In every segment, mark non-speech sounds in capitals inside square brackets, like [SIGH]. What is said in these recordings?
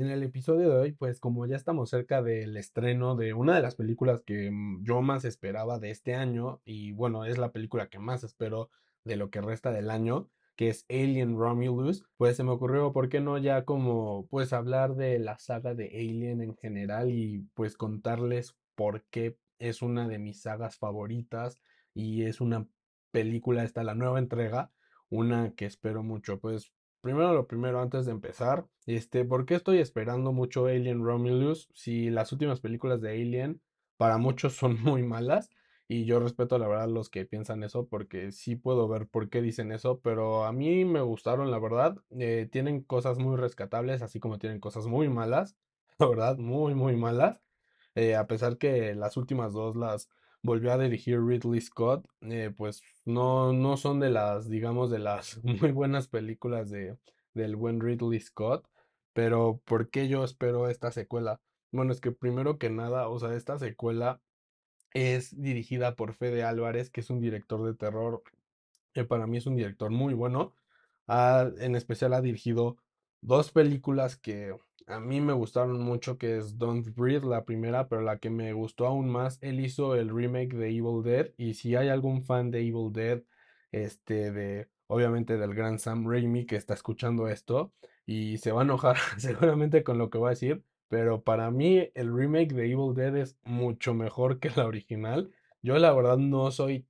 En el episodio de hoy, pues como ya estamos cerca del estreno de una de las películas que mm, yo más esperaba de este año, y bueno, es la película que más espero de lo que resta del año, que es Alien Romulus, pues se me ocurrió, ¿por qué no ya como pues hablar de la saga de Alien en general y pues contarles por qué es una de mis sagas favoritas y es una película, está la nueva entrega, una que espero mucho, pues Primero lo primero, antes de empezar, este, ¿por qué estoy esperando mucho Alien Romulus si las últimas películas de Alien para muchos [LAUGHS] son muy malas? Y yo respeto la verdad los que piensan eso porque sí puedo ver por qué dicen eso, pero a mí me gustaron la verdad. Eh, tienen cosas muy rescatables, así como tienen cosas muy malas, [LAUGHS] la verdad, muy, muy malas. Eh, a pesar que las últimas dos las volvió a dirigir Ridley Scott, eh, pues no, no son de las, digamos, de las [LAUGHS] muy buenas películas de, del buen Ridley Scott, pero ¿por qué yo espero esta secuela? Bueno, es que primero que nada, o sea, esta secuela es dirigida por Fede Álvarez, que es un director de terror, que para mí es un director muy bueno. Ha, ah, en especial ha dirigido dos películas que a mí me gustaron mucho, que es Don't Breathe, la primera, pero la que me gustó aún más, él hizo el remake de Evil Dead. Y si hay algún fan de Evil Dead, este, de, obviamente del gran Sam Raimi que está escuchando esto, y se va a enojar [LAUGHS] seguramente con lo que va a decir, pero para mí el remake de Evil Dead es mucho mejor que la original. Yo la verdad no soy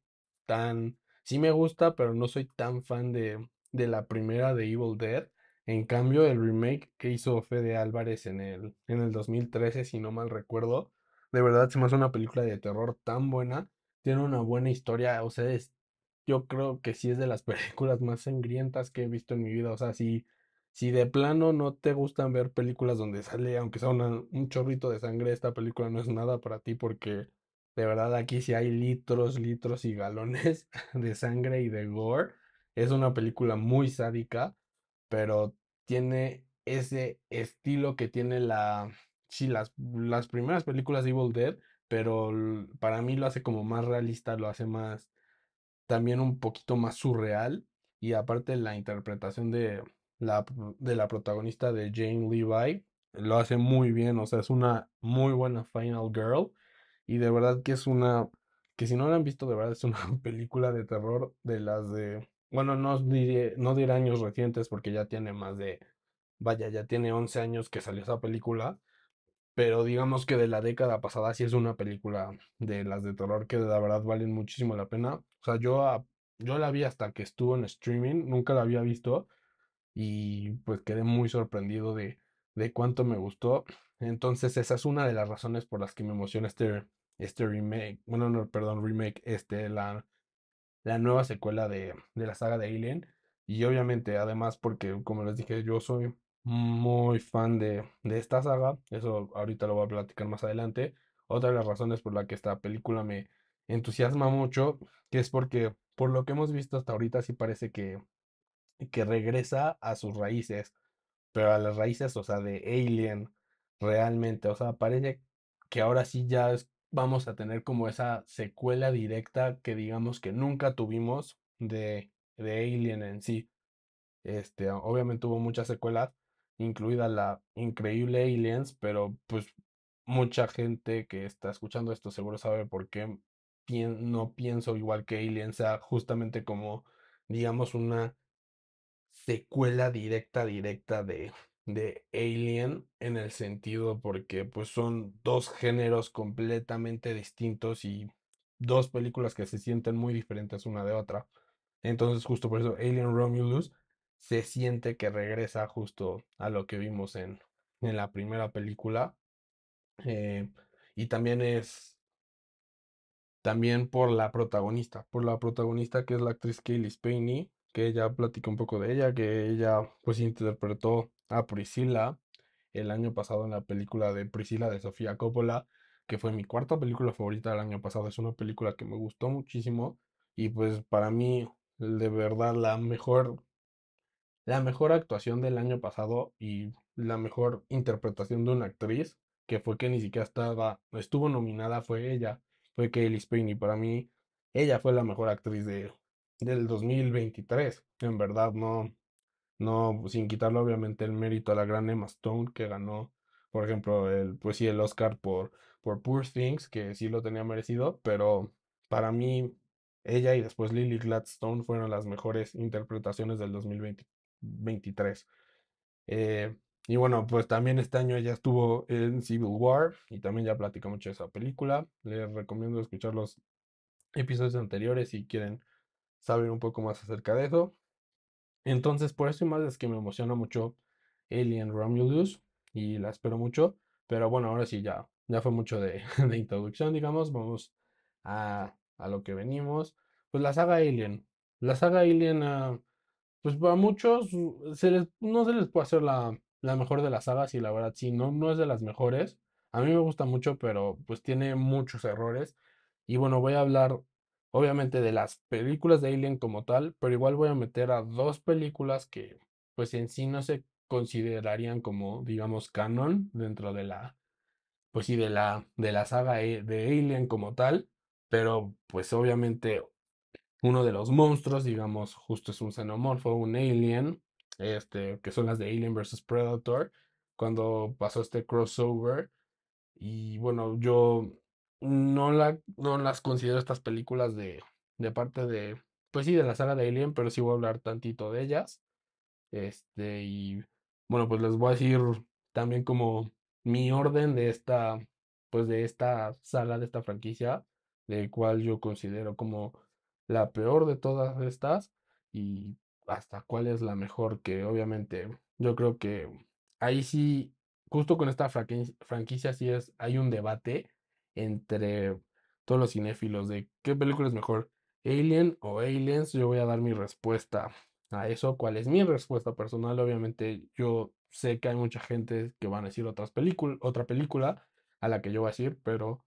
tan, sí me gusta, pero no soy tan fan de, de la primera de Evil Dead. En cambio, el remake que hizo Fede Álvarez en el, en el 2013, si no mal recuerdo, de verdad se me hace una película de terror tan buena. Tiene una buena historia, o sea, yo creo que sí es de las [LAUGHS] películas más sangrientas que he visto en mi vida. O sea, si, si de plano no te gustan ver películas donde sale, aunque sea un chorrito de sangre, esta película no es nada para ti porque de verdad aquí sí hay litros, litros y galones [LAUGHS] de sangre y de gore. Es una película muy sádica, pero tiene ese estilo que tiene la, sí, las, primeras películas de Evil Dead, pero para mí lo hace como más realista, lo hace más, también un poquito más surreal. Y aparte la interpretación de la, de la protagonista de Jane Levi lo hace muy bien, o sea, es una muy buena Final Girl. Y de verdad que es una, que si no la han visto, de verdad es una [LAUGHS] película de terror de las de bueno, no, diré, no diré años recientes porque ya tiene más de, vaya, ya tiene 11 años que salió esa película, pero digamos que de la década pasada sí es una película de las de terror que de la verdad valen muchísimo la pena. O sea, yo, yo la vi hasta que estuvo en streaming, nunca la había visto y pues quedé muy sorprendido de, cuánto me gustó. Entonces esa es una de las razones por las que me emociona este, este remake, bueno, no, perdón, remake, este, la la nueva secuela de, la saga de Alien. Y obviamente, además, porque como les dije, yo soy muy fan de, esta saga. Eso ahorita lo voy a platicar más adelante. Otra de las razones por la que esta película me entusiasma mucho, que es porque por lo que hemos visto hasta ahorita sí parece que, que regresa a sus raíces, pero a las raíces, o sea, de Alien realmente, o sea, parece que ahora sí ya es vamos a tener como esa secuela directa que digamos que nunca tuvimos de, de Alien en sí. Este, obviamente hubo muchas secuelas, incluida la increíble Aliens, pero pues mucha gente que está escuchando esto seguro sabe por qué no pienso igual que Aliens, sea justamente como, digamos, una secuela directa, directa de, de Alien en el sentido porque pues son dos géneros completamente distintos y dos películas que se sienten muy diferentes una de otra. Entonces justo por eso Alien Romulus se siente que regresa justo a lo que vimos en, en la primera película. Eh, y también es también por la protagonista, por la protagonista que es la actriz Kaylee Spaney, que ella platica un poco de ella, que ella pues interpretó a Priscila el año pasado en la película de Priscila de Sofía Coppola, que fue mi cuarta película favorita del año pasado. Es una película que me gustó muchísimo y pues para mí de verdad la mejor la mejor actuación del año pasado y la mejor interpretación de una actriz, que fue que ni siquiera estaba estuvo nominada fue ella, fue Kaylee Y para mí ella fue la mejor actriz del 2023. En verdad no no, sin quitarle obviamente el mérito a la gran Emma Stone que ganó, por ejemplo, el, pues sí, el Oscar por, por Poor Things, que sí lo tenía merecido, pero para mí ella y después Lily Gladstone fueron las mejores interpretaciones del 2023. Eh, y bueno, pues también este año ella estuvo en Civil War y también ya platicó mucho de esa película. Les recomiendo escuchar los episodios anteriores si quieren saber un poco más acerca de eso. Entonces, por eso y más es que me emociona mucho Alien Romulus y la espero mucho. Pero bueno, ahora sí, ya, ya fue mucho [LAUGHS] de, introducción, digamos. Vamos a, a, lo que venimos. Pues la saga Alien. La saga Alien, ah, pues para muchos no se les puede hacer la, la mejor de las sagas y la verdad sí, no, no es de las mejores. A mí me gusta mucho, pero pues tiene muchos errores. Y bueno, voy a hablar obviamente de las películas de Alien como tal, pero igual voy a meter a dos películas que pues en sí no se considerarían como digamos canon dentro de la pues sí de la de la saga e, de Alien como tal, pero pues obviamente uno de los monstruos, digamos, justo es un xenomorfo, un alien, este, que son las de Alien vs Predator, cuando pasó este crossover y bueno, yo no, la, no las considero estas películas de, de parte de, pues sí, de la saga de Alien, pero sí voy a hablar tantito de ellas. Este, y bueno, pues les voy a decir también como mi orden de esta, pues de esta saga, de esta franquicia, de cual yo considero como la peor de todas estas y hasta cuál es la mejor, que obviamente yo creo que ahí sí, justo con esta franquicia sí es, hay un debate entre todos los cinéfilos de qué película es mejor, Alien o Aliens. Yo voy a dar mi respuesta a eso, cuál es mi respuesta personal. Obviamente yo sé que hay mucha gente que van a decir otras películas, otra película a la que yo voy a decir, pero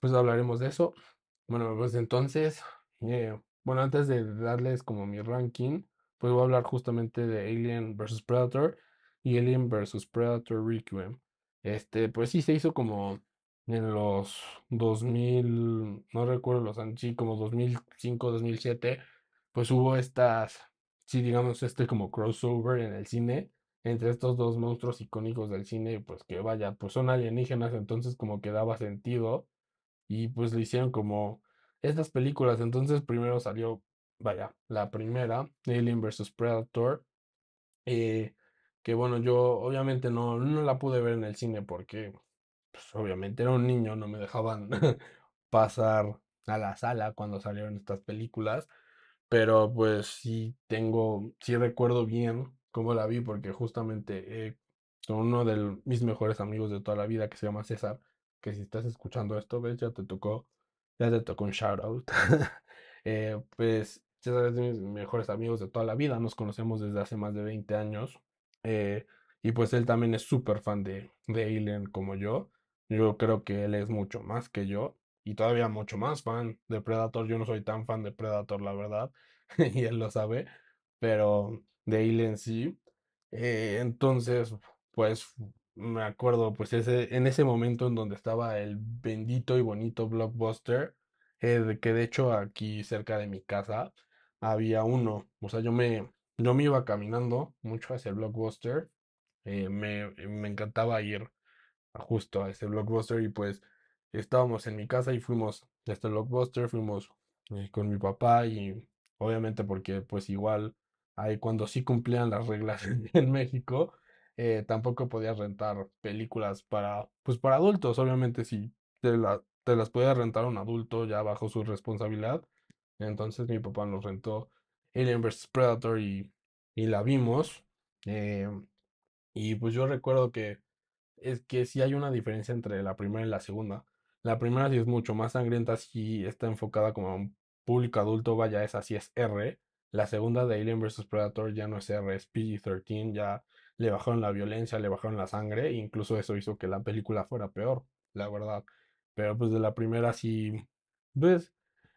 pues hablaremos de eso. Bueno, pues entonces, eh, bueno, antes de darles como mi ranking, pues voy a hablar justamente de Alien vs. Predator y Alien vs. Predator Requiem. Este, pues sí se hizo como en los 2000, no recuerdo los años, sí, como 2005, 2007, pues hubo estas, sí, digamos, este como crossover en el cine entre estos dos monstruos icónicos del cine, pues que vaya, pues son alienígenas, entonces como que daba sentido y pues le hicieron como estas películas, entonces primero salió, vaya, la primera, Alien vs. Predator, eh, que bueno, yo obviamente no, no la pude ver en el cine porque pues, obviamente era un niño, no me dejaban [LAUGHS] pasar a la sala cuando salieron estas películas, pero pues sí tengo, sí recuerdo bien cómo la vi, porque justamente eh, uno de mis mejores amigos de toda la vida, que se llama César, que si estás escuchando esto, ves, ya te tocó, ya te tocó un shout out. [LAUGHS] Eh, pues César es de mis mejores amigos de toda la vida, nos conocemos desde hace más de 20 años. Eh, y pues él también es súper fan de, de Alien como yo. Yo creo que él es mucho más que yo y todavía mucho más fan de Predator. Yo no soy tan fan de Predator, la verdad, [LAUGHS] y él lo sabe, pero de en sí. Eh, entonces, pues me acuerdo, pues ese, en ese momento en donde estaba el bendito y bonito blockbuster, eh, que de hecho aquí cerca de mi casa había uno. O sea, yo me, me iba caminando mucho hacia el blockbuster. Eh, me, me encantaba ir justo a ese blockbuster y pues estábamos en mi casa y fuimos a este blockbuster, fuimos eh, con mi papá y obviamente porque pues igual ahí cuando sí cumplían las reglas [LAUGHS] en México, eh, tampoco podías rentar películas para, pues para adultos, obviamente si te, te las podía rentar un adulto ya bajo su responsabilidad, entonces mi papá nos rentó Alien vs. Predator y, y la vimos. Eh, y pues yo recuerdo que es que si hay una diferencia entre la primera y la segunda. La primera sí es mucho más sangrienta, sí está enfocada como a un público adulto, vaya, esa sí es R. La segunda de Alien vs. Predator ya no es R, es PG-13, ya le bajaron la violencia, le bajaron la sangre, e incluso eso hizo que la película fuera peor, la verdad. Pero pues de la primera sí, pues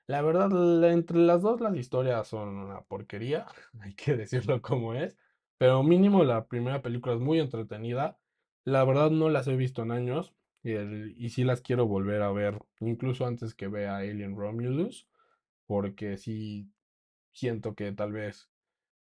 la verdad, entre las dos las historias son una porquería, [LAUGHS] hay que decirlo como es. Pero mínimo la primera película es muy entretenida la verdad no las he visto en años y, sí las quiero volver a ver, incluso antes que vea Alien Romulus, porque sí siento que tal vez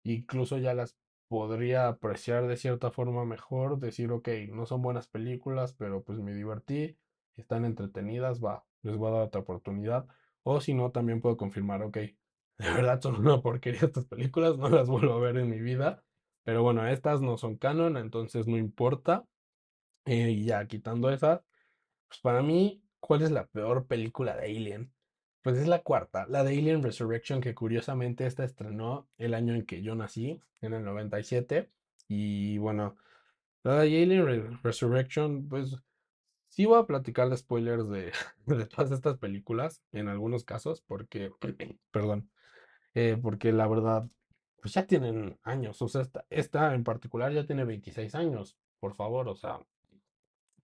incluso ya las podría apreciar de cierta forma mejor, decir, ok, no son buenas películas, pero pues me divertí, están entretenidas, va, les voy a dar otra oportunidad. O si no, también puedo confirmar, ok, [LAUGHS] de verdad son una porquería estas películas, no las vuelvo a ver en mi vida. Pero bueno, estas no son canon, entonces no importa. Eh, y ya quitando esa, pues para mí, ¿cuál es la peor película de Alien? Pues es la cuarta, la de Alien Resurrection, que curiosamente esta estrenó el año en que yo nací, en el 97. Y bueno, la de Alien Resurrection, pues sí voy a platicar de spoilers de, [LAUGHS] de todas estas películas, en algunos casos, porque, [CLEARS THROAT] perdón, eh, porque la verdad, pues ya tienen años, o sea, esta, esta en particular ya tiene 26 años, por favor, o sea,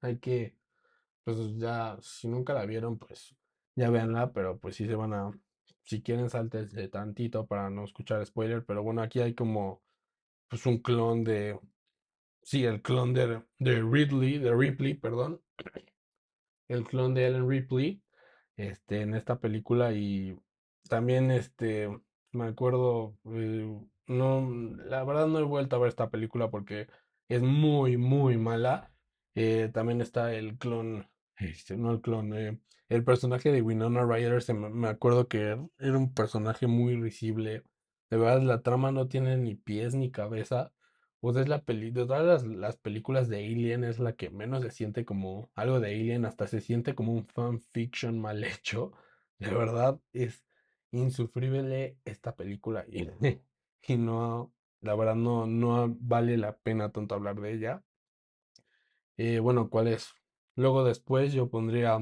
hay que, pues ya, si nunca la vieron, pues ya véanla, pero pues sí se van a, si quieren de tantito para no escuchar spoiler, pero bueno, aquí hay como, pues un clon de, sí, el clon de, de Ridley, de Ripley, perdón, el clon de Ellen Ripley, este, en esta película y también, este, me acuerdo, eh, no, la verdad no he vuelto a ver esta película porque es muy, muy mala. Eh, también está el clon, no el clon, eh, el personaje de Winona Ryder, se me, acuerdo que er, era un personaje muy risible. De verdad, la trama no tiene ni pies ni cabeza. O es la peli de todas las, películas de Alien es la que menos se siente como algo de Alien, hasta se siente como un fanfiction mal [LAUGHS] hecho. De verdad, es insufrible esta película y, [LAUGHS] y no, la verdad no, no vale la pena tanto hablar de ella. Eh, bueno, ¿cuál es? Luego después yo pondría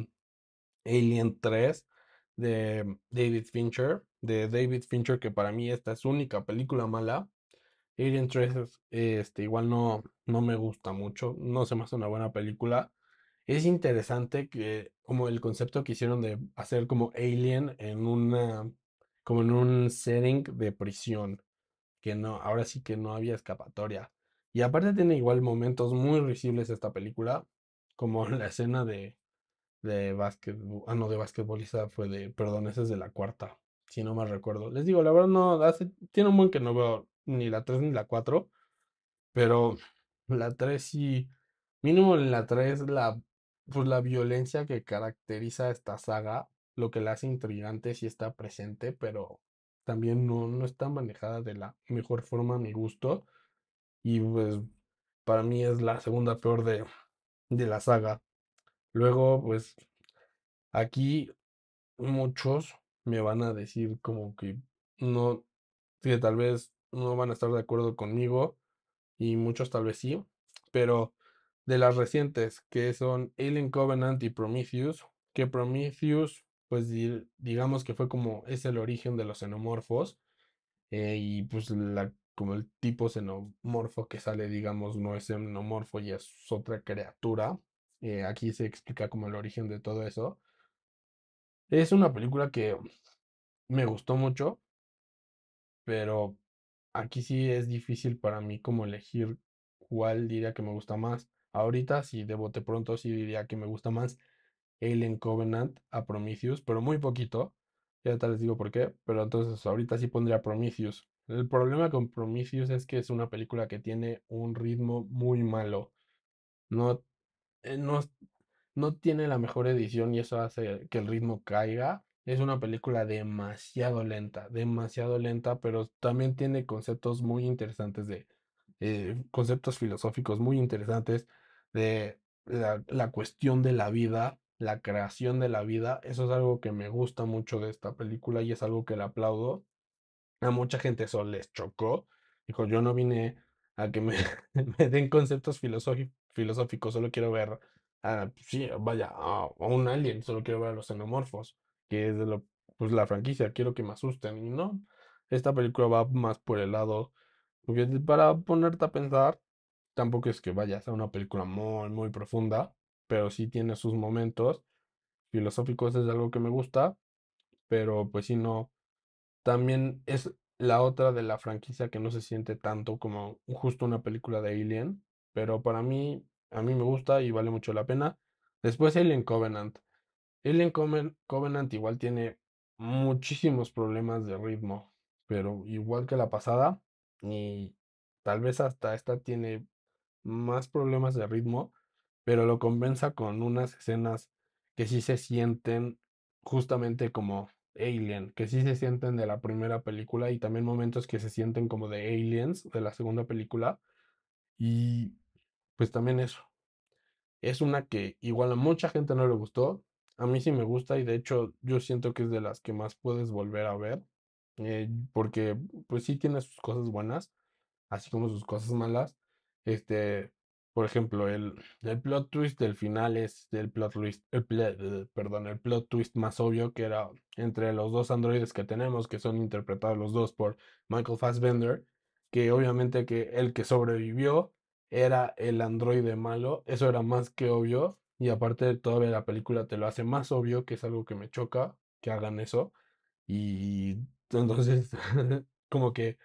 Alien 3 de David Fincher. De David Fincher, que para mí esta es su única película mala. Alien 3 este, igual no, no me gusta mucho, no se me hace una buena película. Es interesante que como el concepto que hicieron de hacer como Alien en una como en un setting de prisión que no ahora sí que no había escapatoria. Y aparte tiene igual momentos muy risibles esta película, como la escena de, de básquetbol, ah no, de basquetbolista fue de, perdón, esa es de la cuarta, si no mal recuerdo. Les digo, la verdad no, hace, tiene un buen que no veo ni la 3 ni la 4, pero la 3 sí, mínimo en la 3 la, pues la violencia que caracteriza esta saga, lo que la hace intrigante sí está presente, pero también no, no está manejada de la mejor forma a mi gusto. Y pues para mí es la segunda peor de, la saga. Luego, pues aquí muchos me van a decir como que no, que tal vez no van a estar de acuerdo conmigo y muchos tal vez sí, pero de las recientes que son Alien Covenant y Prometheus, que Prometheus pues digamos que fue como es el origen de los xenomorfos eh, y pues la como el tipo xenomorfo que sale, digamos, no es xenomorfo y es otra criatura. Eh, aquí se explica como el origen de todo eso. Es una película que me gustó mucho, pero aquí sí es difícil para mí como elegir cuál diría que me gusta más. Ahorita, si de bote pronto, sí diría que me gusta más Alien Covenant a Prometheus, pero muy poquito. Ya te les digo por qué, pero entonces ahorita sí pondría Prometheus. El problema con Prometheus es que es una película que tiene un ritmo muy malo. No, eh, no, tiene la mejor edición y eso hace que el ritmo caiga. Es una película demasiado lenta, demasiado lenta, pero también tiene conceptos muy interesantes de eh, conceptos filosóficos muy interesantes de la, la cuestión de la vida, la creación de la vida. Eso es algo que me gusta mucho de esta película y es algo que le aplaudo. A mucha gente eso les chocó. Dijo, yo no vine a que me, [LAUGHS] den conceptos filosóficos, solo quiero ver, a, pues sí, vaya, a, un alien, solo quiero ver a los xenomorfos, que es de lo, pues, la franquicia, quiero que me asusten. Y no, esta película va más por el lado, porque para ponerte a pensar, tampoco es que vaya a ser una película muy, muy profunda, pero sí tiene sus momentos filosóficos, es algo que me gusta, pero pues si no también es la otra de la franquicia que no se siente tanto como justo una película de Alien, pero para mí, a mí me gusta y vale mucho la pena. Después Alien Covenant. Alien Covenant igual tiene muchísimos problemas de ritmo, pero igual que la pasada, y tal vez hasta esta tiene más problemas de ritmo, pero lo compensa con unas escenas que sí se sienten justamente como Alien, que sí se sienten de la primera película y también momentos que se sienten como de Aliens, de la segunda película. Y pues también eso. Es una que igual a mucha gente no le gustó. A mí sí me gusta y de hecho yo siento que es de las que más puedes volver a ver. Eh, porque pues sí tiene sus cosas buenas, así como sus cosas malas. Este, por ejemplo, el, plot twist del final es el plot twist, eh, perdón, el plot twist más obvio que era entre los dos androides que tenemos, que son interpretados los dos por Michael Fassbender, que obviamente que el que sobrevivió era el androide malo, eso era más que obvio, y aparte todavía la película te lo hace más obvio, que es algo que me choca, que hagan eso, y entonces [LAUGHS] como que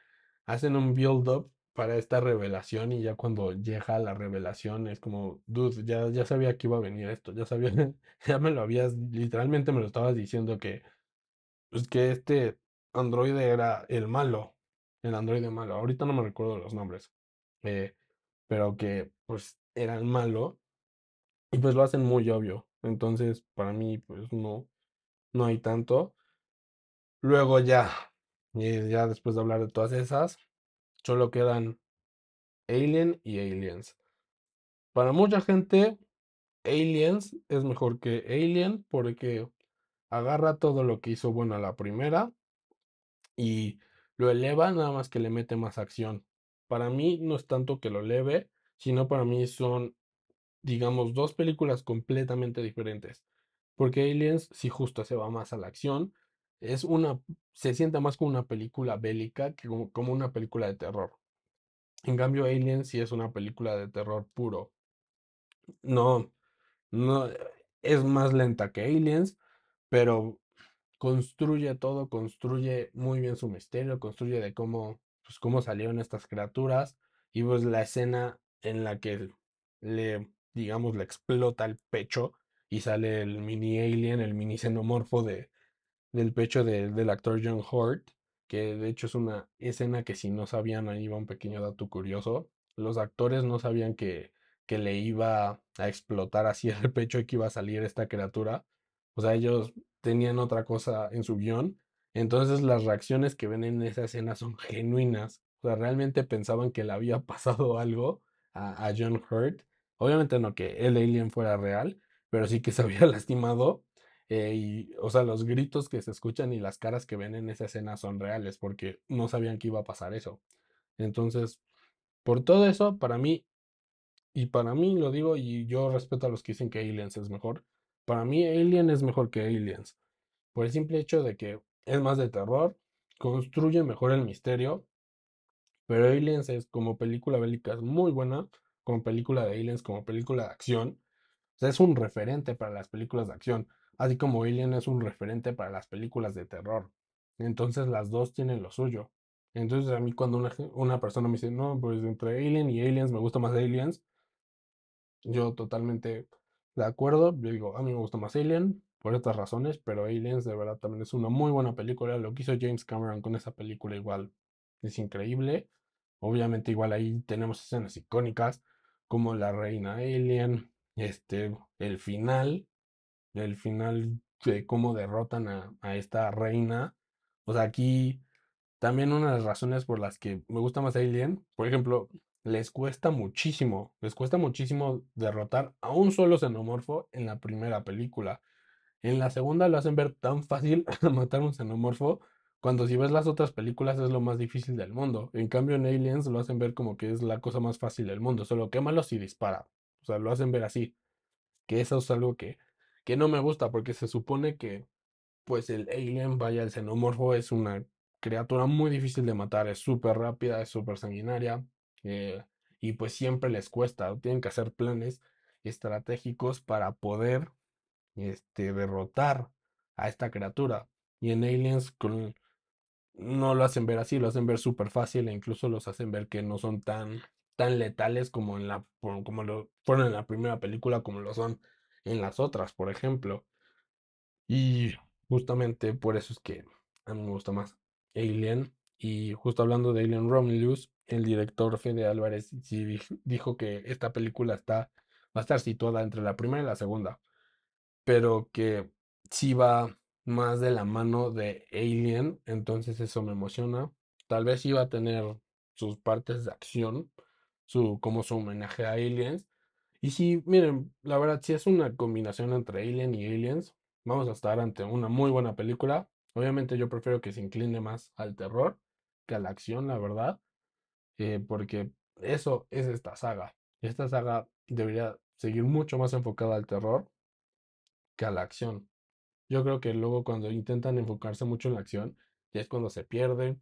hacen un build-up para esta revelación y ya cuando llega la revelación es como, dude, ya, ya sabía que iba a venir esto, ya sabía, [LAUGHS] ya me lo habías, literalmente me lo estabas diciendo que, pues que este androide era el malo, el androide malo, ahorita no me recuerdo los nombres, eh, pero que pues era el malo y pues lo hacen muy obvio, entonces para mí pues no, no hay tanto. Luego ya, eh, ya después de hablar de todas esas, Solo quedan Alien y Aliens. Para mucha gente, Aliens es mejor que Alien porque agarra todo lo que hizo bueno la primera y lo eleva, nada más que le mete más acción. Para mí no es tanto que lo eleve, sino para mí son, digamos, dos películas completamente diferentes. Porque Aliens si justo se va más a la acción, es una, se sienta más como una película bélica que como, una película de terror. En cambio, Alien sí es una película de terror puro. No, no, eh, es más lenta que Aliens, pero construye todo, construye muy bien su misterio, construye de cómo, pues, cómo salieron estas criaturas y pues la escena en la que le, digamos, le explota el pecho y sale el mini alien, el mini xenomorfo de, del pecho del actor John Hurt, que de hecho es una escena que si no sabían, ahí va un pequeño dato curioso, los actores no sabían que, que le iba a explotar así el [LAUGHS] pecho y que iba a salir esta criatura. O sea, ellos tenían otra cosa en su guión. Entonces las reacciones que ven en esa escena son genuinas. O sea, realmente pensaban que le había [LAUGHS] pasado algo a, a John Hurt. Obviamente no que el alien fuera real, pero sí que se había [LAUGHS] lastimado eh, o sea, los gritos que se escuchan y las caras que ven en esa escena son reales porque no sabían que iba a pasar eso. Entonces, por todo eso, para mí, y para mí lo digo, y yo respeto a los que dicen que Aliens es mejor, para mí Alien es mejor que Aliens. Por el simple hecho de que es más de terror, construye mejor el misterio, pero Aliens es como película bélica, muy buena, como película de Aliens, como película de acción. O sea, es un referente para las películas de acción así como Alien es un referente para las películas de terror. Entonces las dos tienen lo suyo. Entonces a mí cuando una, persona me dice, no, pues entre Alien y Aliens me gusta más Aliens, yo totalmente de acuerdo, yo digo, a mí me gusta más Alien por estas razones, pero Aliens de verdad también es una muy buena película, lo que hizo James Cameron con esa película igual es increíble. Obviamente igual ahí tenemos escenas icónicas como la reina Alien, este, el final, el final de cómo derrotan a, esta reina. O sea, aquí también una de las razones por las que me gusta más Alien, por ejemplo, les cuesta muchísimo, les cuesta muchísimo derrotar a un solo xenomorfo en la primera película. En la segunda lo hacen ver tan fácil [LAUGHS] matar un xenomorfo, cuando si ves las otras películas es lo más difícil del mundo. En cambio en Aliens lo hacen ver como que es la cosa más fácil del mundo, solo quémalos y dispara. O sea, lo hacen ver así. Que eso es algo que que no me gusta porque se supone que pues el alien, vaya, el xenomorfo es una criatura muy difícil de matar, es súper rápida, es súper sanguinaria eh, y pues siempre les cuesta, tienen que hacer planes estratégicos para poder este, derrotar a esta criatura. Y en Aliens no lo hacen ver así, lo hacen ver súper fácil e incluso los hacen ver que no son tan, tan letales como, en la, como lo fueron en la primera película, como lo son en las otras, por ejemplo. Y justamente por eso es que a mí me gusta más Alien. Y justo hablando de Alien Romulus, el director Fede Álvarez dijo que esta película está, va a estar situada entre la primera y la segunda, pero que sí va más de la mano de Alien, entonces eso me emociona. Tal vez iba a tener sus partes de acción, su, como su homenaje a Aliens, y si, miren, la verdad, si es una combinación entre Alien y Aliens, vamos a estar ante una muy buena película. Obviamente yo prefiero que se incline más al terror que a la acción, la verdad, eh, porque eso es esta saga. Esta saga debería seguir mucho más enfocada al terror que a la acción. Yo creo que luego cuando intentan enfocarse mucho en la acción, ya es cuando se pierden,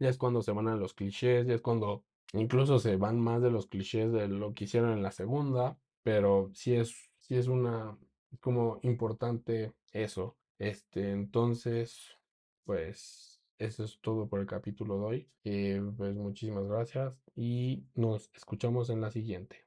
ya es cuando se van a los clichés, ya es cuando Incluso se van más de los clichés de lo que hicieron en la segunda, pero sí es, es una, como importante eso. Este, entonces, pues eso es todo por el capítulo de hoy. Eh, pues muchísimas gracias y nos escuchamos en la siguiente.